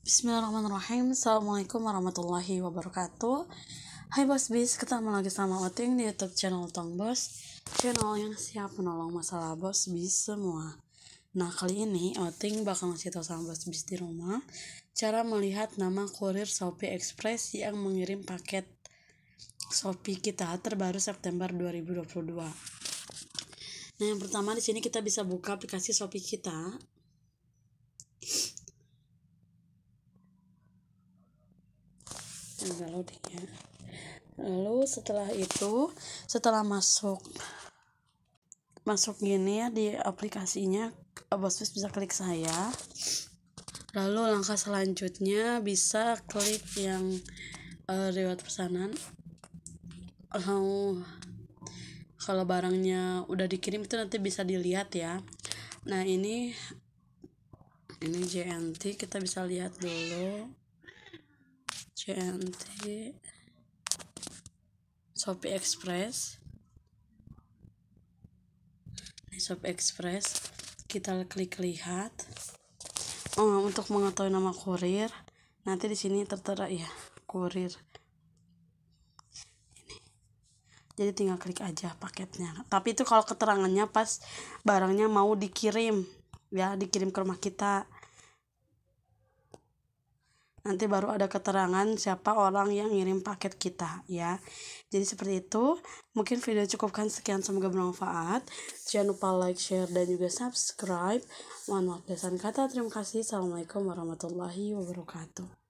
Bismillahirrahmanirrahim Assalamualaikum warahmatullahi wabarakatuh Hai Bos Bis, ketemu lagi sama Oting di Youtube channel Tong Bos Channel yang siap menolong masalah Bos Bis semua Nah kali ini Oting bakal ngasih tau sama Bos Bis di rumah Cara melihat nama kurir Shopee Express yang mengirim paket Shopee kita terbaru September 2022 Nah yang pertama di sini kita bisa buka aplikasi Shopee kita lalu loading ya. lalu setelah itu setelah masuk masuk gini ya di aplikasinya Bosfis bisa klik saya lalu langkah selanjutnya bisa klik yang uh, reward pesanan lalu kalau barangnya udah dikirim itu nanti bisa dilihat ya nah ini ini JNT kita bisa lihat dulu CNT Shopee Express ini Shopee Express kita klik lihat oh untuk mengetahui nama kurir nanti di sini tertera ya kurir ini jadi tinggal klik aja paketnya tapi itu kalau keterangannya pas barangnya mau dikirim ya dikirim ke rumah kita nanti baru ada keterangan siapa orang yang ngirim paket kita ya jadi seperti itu mungkin video cukupkan sekian semoga bermanfaat jangan lupa like share dan juga subscribe mohon maaf kata terima kasih assalamualaikum warahmatullahi wabarakatuh